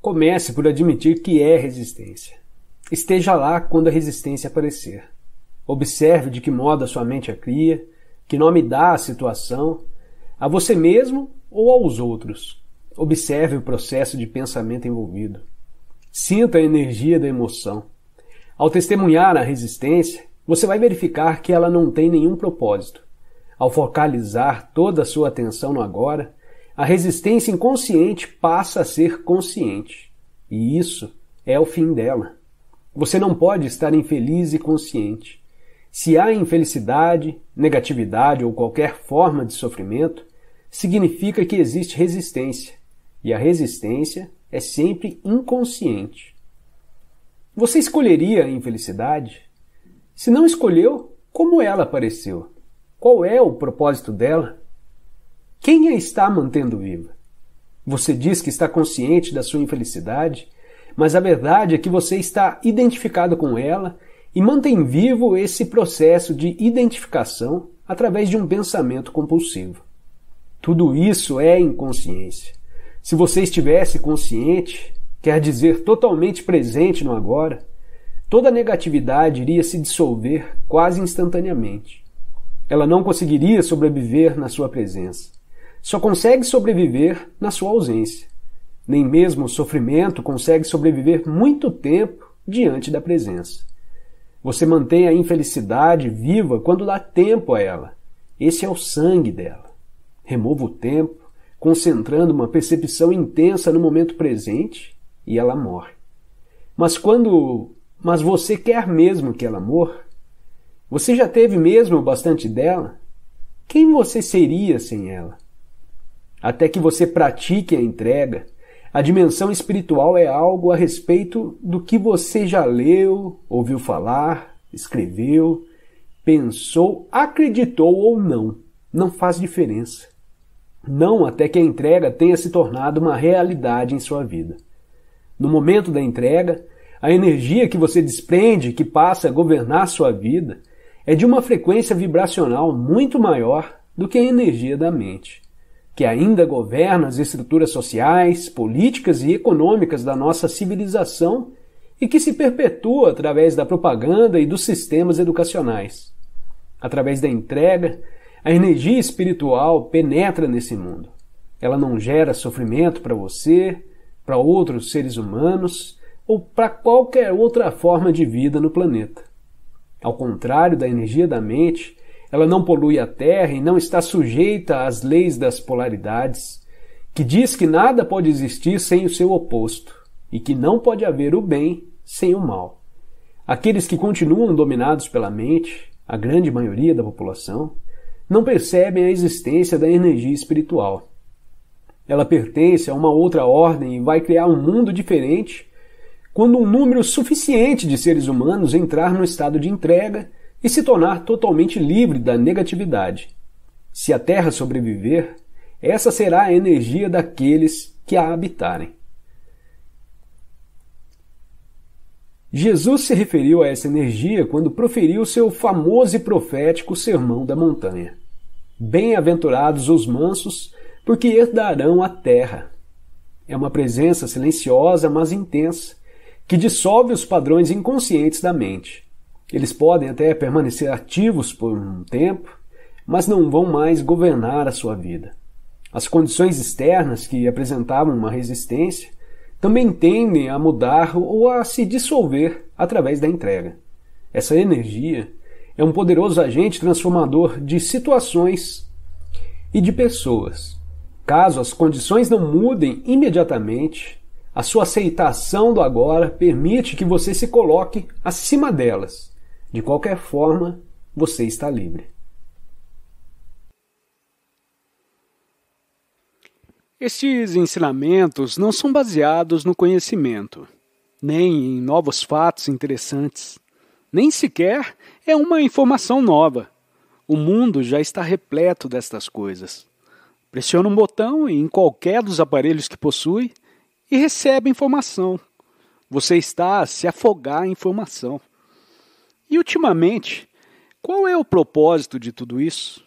Comece por admitir que é resistência. Esteja lá quando a resistência aparecer. Observe de que modo a sua mente a cria, que nome dá à situação, a você mesmo ou aos outros. Observe o processo de pensamento envolvido. Sinta a energia da emoção. Ao testemunhar a resistência, você vai verificar que ela não tem nenhum propósito. Ao focalizar toda a sua atenção no agora, a resistência inconsciente passa a ser consciente. E isso é o fim dela. Você não pode estar infeliz e consciente. Se há infelicidade, negatividade ou qualquer forma de sofrimento, significa que existe resistência. E a resistência é sempre inconsciente. Você escolheria a infelicidade? Se não escolheu, como ela apareceu? Qual é o propósito dela? Quem a está mantendo viva? Você diz que está consciente da sua infelicidade, mas a verdade é que você está identificado com ela e mantém vivo esse processo de identificação através de um pensamento compulsivo. Tudo isso é inconsciência. Se você estivesse consciente, quer dizer totalmente presente no agora, toda negatividade iria se dissolver quase instantaneamente. Ela não conseguiria sobreviver na sua presença só consegue sobreviver na sua ausência. Nem mesmo o sofrimento consegue sobreviver muito tempo diante da presença. Você mantém a infelicidade viva quando dá tempo a ela. Esse é o sangue dela. Remova o tempo, concentrando uma percepção intensa no momento presente e ela morre. Mas quando. Mas você quer mesmo que ela morra? Você já teve mesmo bastante dela? Quem você seria sem ela? até que você pratique a entrega. A dimensão espiritual é algo a respeito do que você já leu, ouviu falar, escreveu, pensou, acreditou ou não. Não faz diferença. Não até que a entrega tenha se tornado uma realidade em sua vida. No momento da entrega, a energia que você desprende, que passa a governar sua vida, é de uma frequência vibracional muito maior do que a energia da mente que ainda governa as estruturas sociais, políticas e econômicas da nossa civilização e que se perpetua através da propaganda e dos sistemas educacionais. Através da entrega, a energia espiritual penetra nesse mundo. Ela não gera sofrimento para você, para outros seres humanos ou para qualquer outra forma de vida no planeta. Ao contrário da energia da mente, ela não polui a Terra e não está sujeita às leis das polaridades, que diz que nada pode existir sem o seu oposto e que não pode haver o bem sem o mal. Aqueles que continuam dominados pela mente, a grande maioria da população, não percebem a existência da energia espiritual. Ela pertence a uma outra ordem e vai criar um mundo diferente quando um número suficiente de seres humanos entrar no estado de entrega e se tornar totalmente livre da negatividade. Se a Terra sobreviver, essa será a energia daqueles que a habitarem. Jesus se referiu a essa energia quando proferiu seu famoso e profético Sermão da Montanha. Bem-aventurados os mansos, porque herdarão a terra. É uma presença silenciosa, mas intensa, que dissolve os padrões inconscientes da mente eles podem até permanecer ativos por um tempo, mas não vão mais governar a sua vida. As condições externas que apresentavam uma resistência também tendem a mudar ou a se dissolver através da entrega. Essa energia é um poderoso agente transformador de situações e de pessoas. Caso as condições não mudem imediatamente, a sua aceitação do agora permite que você se coloque acima delas de qualquer forma, você está livre. Estes ensinamentos não são baseados no conhecimento, nem em novos fatos interessantes, nem sequer é uma informação nova. O mundo já está repleto destas coisas. Pressiona um botão em qualquer dos aparelhos que possui e recebe informação. Você está a se afogar em informação. E ultimamente, qual é o propósito de tudo isso?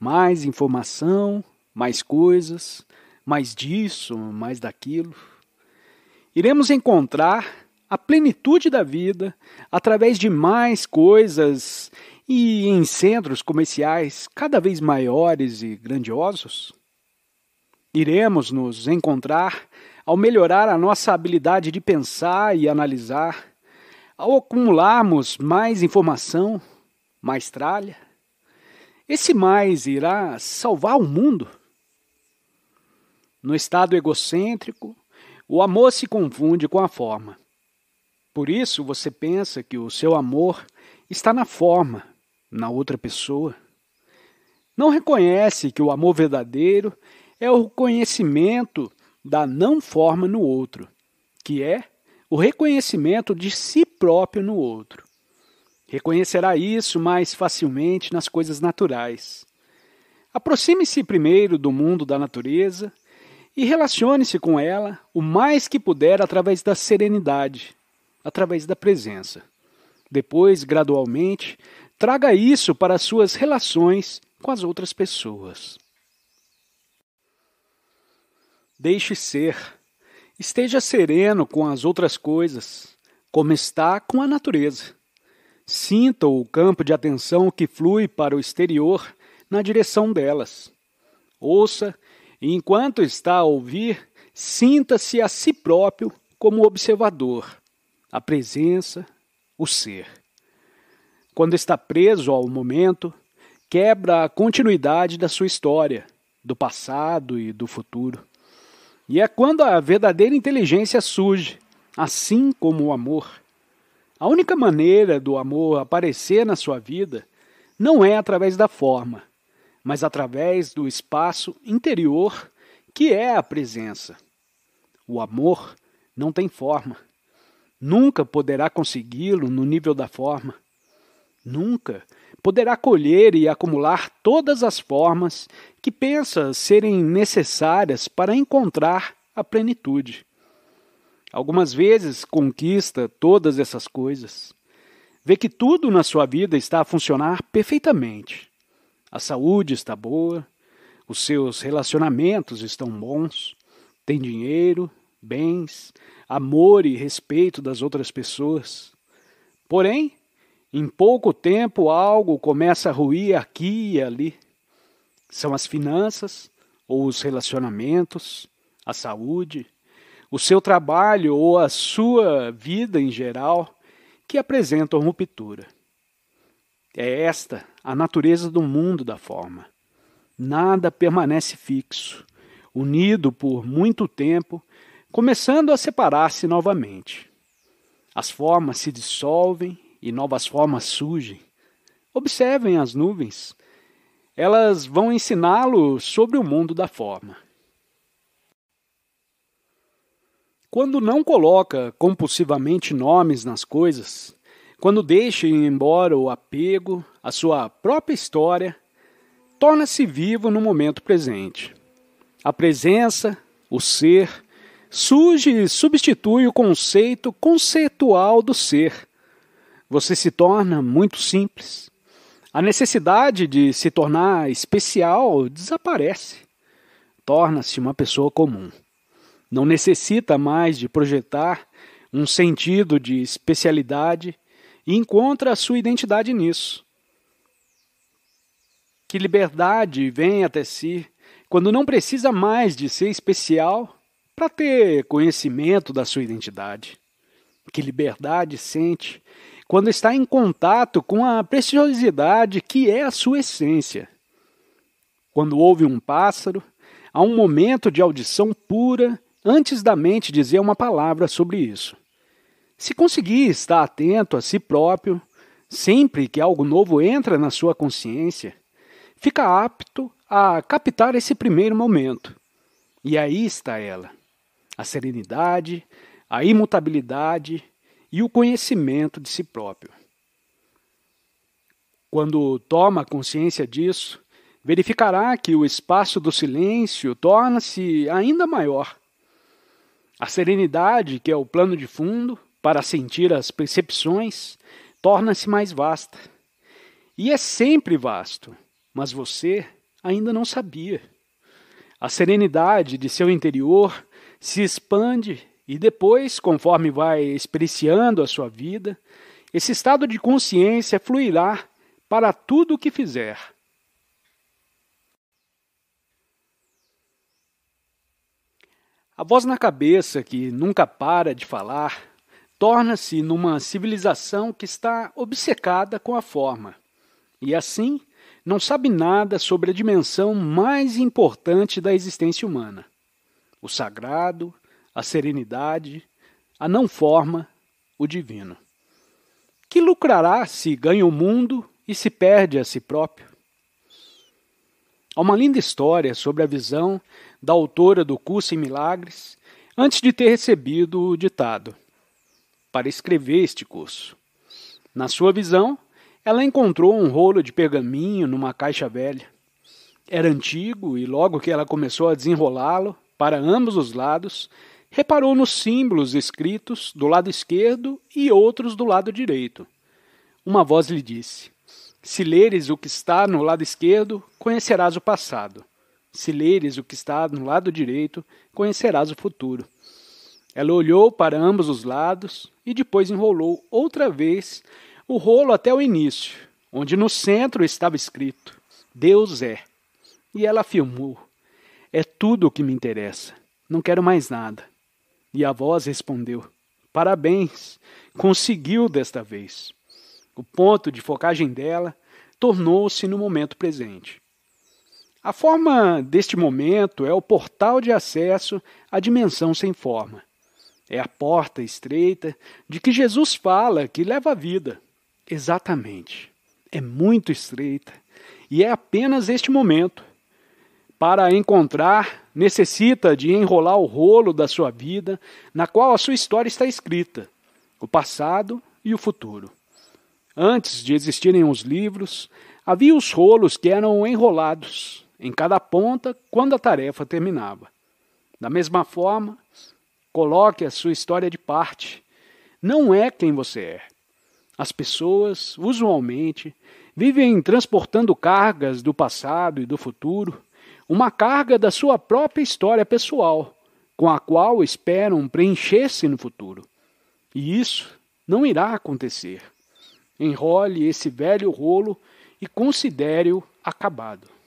Mais informação, mais coisas, mais disso, mais daquilo. Iremos encontrar a plenitude da vida através de mais coisas e em centros comerciais cada vez maiores e grandiosos? Iremos nos encontrar ao melhorar a nossa habilidade de pensar e analisar, ao acumularmos mais informação, mais tralha, esse mais irá salvar o mundo? No estado egocêntrico, o amor se confunde com a forma. Por isso você pensa que o seu amor está na forma, na outra pessoa. Não reconhece que o amor verdadeiro é o conhecimento da não forma no outro, que é o reconhecimento de si próprio no outro. Reconhecerá isso mais facilmente nas coisas naturais. Aproxime-se primeiro do mundo da natureza e relacione-se com ela o mais que puder através da serenidade, através da presença. Depois, gradualmente, traga isso para suas relações com as outras pessoas. Deixe ser. Esteja sereno com as outras coisas, como está com a natureza. Sinta o campo de atenção que flui para o exterior na direção delas. Ouça, e enquanto está a ouvir, sinta-se a si próprio como observador, a presença, o ser. Quando está preso ao momento, quebra a continuidade da sua história, do passado e do futuro e é quando a verdadeira inteligência surge, assim como o amor. A única maneira do amor aparecer na sua vida não é através da forma, mas através do espaço interior que é a presença. O amor não tem forma. Nunca poderá consegui-lo no nível da forma. Nunca poderá colher e acumular todas as formas que pensa serem necessárias para encontrar a plenitude. Algumas vezes conquista todas essas coisas. Vê que tudo na sua vida está a funcionar perfeitamente. A saúde está boa, os seus relacionamentos estão bons, tem dinheiro, bens, amor e respeito das outras pessoas. Porém, em pouco tempo, algo começa a ruir aqui e ali. São as finanças, ou os relacionamentos, a saúde, o seu trabalho ou a sua vida em geral que apresentam ruptura. É esta a natureza do mundo da forma. Nada permanece fixo, unido por muito tempo, começando a separar-se novamente. As formas se dissolvem e novas formas surgem. Observem as nuvens. Elas vão ensiná-lo sobre o mundo da forma. Quando não coloca compulsivamente nomes nas coisas, quando deixa ir embora o apego, a sua própria história, torna-se vivo no momento presente. A presença, o ser, surge e substitui o conceito conceitual do ser, você se torna muito simples. A necessidade de se tornar especial desaparece. Torna-se uma pessoa comum. Não necessita mais de projetar um sentido de especialidade e encontra a sua identidade nisso. Que liberdade vem até si quando não precisa mais de ser especial para ter conhecimento da sua identidade. Que liberdade sente quando está em contato com a preciosidade que é a sua essência. Quando ouve um pássaro, há um momento de audição pura antes da mente dizer uma palavra sobre isso. Se conseguir estar atento a si próprio, sempre que algo novo entra na sua consciência, fica apto a captar esse primeiro momento. E aí está ela: a serenidade, a imutabilidade, e o conhecimento de si próprio. Quando toma consciência disso, verificará que o espaço do silêncio torna-se ainda maior. A serenidade, que é o plano de fundo para sentir as percepções, torna-se mais vasta. E é sempre vasto, mas você ainda não sabia. A serenidade de seu interior se expande e depois, conforme vai experienciando a sua vida, esse estado de consciência fluirá para tudo o que fizer. A voz na cabeça, que nunca para de falar, torna-se numa civilização que está obcecada com a forma e, assim, não sabe nada sobre a dimensão mais importante da existência humana: o sagrado, a serenidade, a não forma, o divino. Que lucrará se ganha o mundo e se perde a si próprio? Há uma linda história sobre a visão da autora do curso em milagres antes de ter recebido o ditado para escrever este curso. Na sua visão, ela encontrou um rolo de pergaminho numa caixa velha. Era antigo e logo que ela começou a desenrolá-lo para ambos os lados, reparou nos símbolos escritos do lado esquerdo e outros do lado direito. Uma voz lhe disse: Se leres o que está no lado esquerdo, conhecerás o passado. Se leres o que está no lado direito, conhecerás o futuro. Ela olhou para ambos os lados e depois enrolou outra vez o rolo até o início, onde no centro estava escrito: Deus é. E ela afirmou: É tudo o que me interessa. Não quero mais nada. E a voz respondeu: Parabéns, conseguiu desta vez. O ponto de focagem dela tornou-se no momento presente. A forma deste momento é o portal de acesso à dimensão sem forma. É a porta estreita de que Jesus fala que leva a vida. Exatamente. É muito estreita e é apenas este momento para encontrar necessita de enrolar o rolo da sua vida, na qual a sua história está escrita, o passado e o futuro. Antes de existirem os livros, havia os rolos que eram enrolados em cada ponta quando a tarefa terminava. Da mesma forma, coloque a sua história de parte. Não é quem você é. As pessoas, usualmente, vivem transportando cargas do passado e do futuro uma carga da sua própria história pessoal, com a qual esperam preencher-se no futuro. E isso não irá acontecer. Enrole esse velho rolo e considere-o acabado.